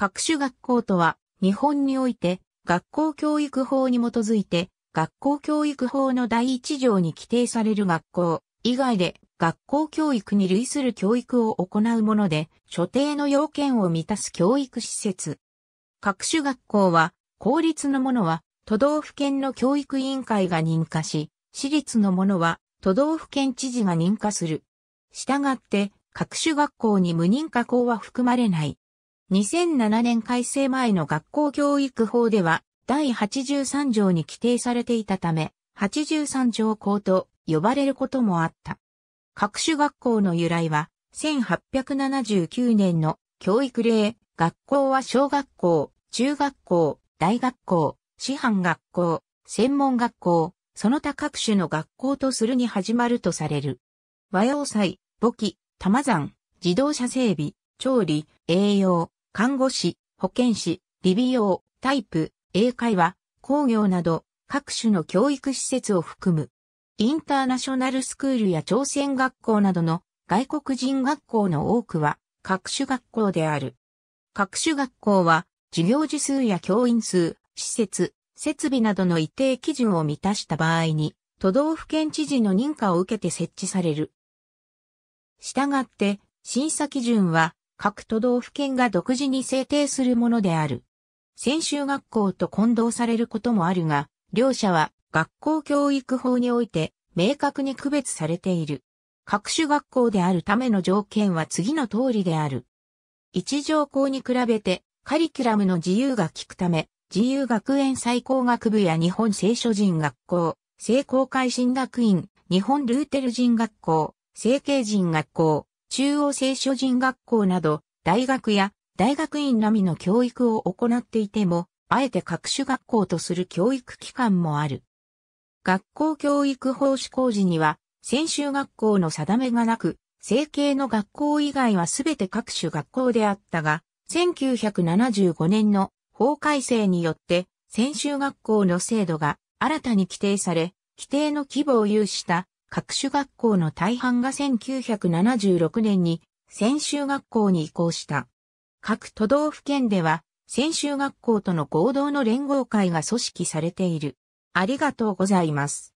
各種学校とは、日本において、学校教育法に基づいて、学校教育法の第一条に規定される学校以外で学校教育に類する教育を行うもので、所定の要件を満たす教育施設。各種学校は、公立のものは、都道府県の教育委員会が認可し、私立のものは、都道府県知事が認可する。したがって、各種学校に無認可校は含まれない。2007年改正前の学校教育法では、第83条に規定されていたため、83条校と呼ばれることもあった。各種学校の由来は、1879年の教育令、学校は小学校、中学校、大学校、師範学校、専門学校、その他各種の学校とするに始まるとされる。和洋祭、簿記、玉山、自動車整備、調理、栄養、看護師、保健師、理美容、タイプ、英会話、工業など各種の教育施設を含む。インターナショナルスクールや朝鮮学校などの外国人学校の多くは各種学校である。各種学校は授業時数や教員数、施設、設備などの一定基準を満たした場合に、都道府県知事の認可を受けて設置される。したがって、審査基準は各都道府県が独自に制定するものである。専修学校と混同されることもあるが、両者は学校教育法において明確に区別されている。各種学校であるための条件は次の通りである。一条校に比べてカリキュラムの自由が効くため、自由学園最高学部や日本聖書人学校、聖公会神学院、日本ルーテル人学校、聖経人学校、中央聖書人学校など、大学や大学院並みの教育を行っていても、あえて各種学校とする教育機関もある。学校教育法施行時には、専修学校の定めがなく、成形の学校以外はすべて各種学校であったが、1975年の法改正によって、専修学校の制度が新たに規定され、規定の規模を有した各種学校の大半が1976年に専修学校に移行した。各都道府県では、専修学校との合同の連合会が組織されている。ありがとうございます。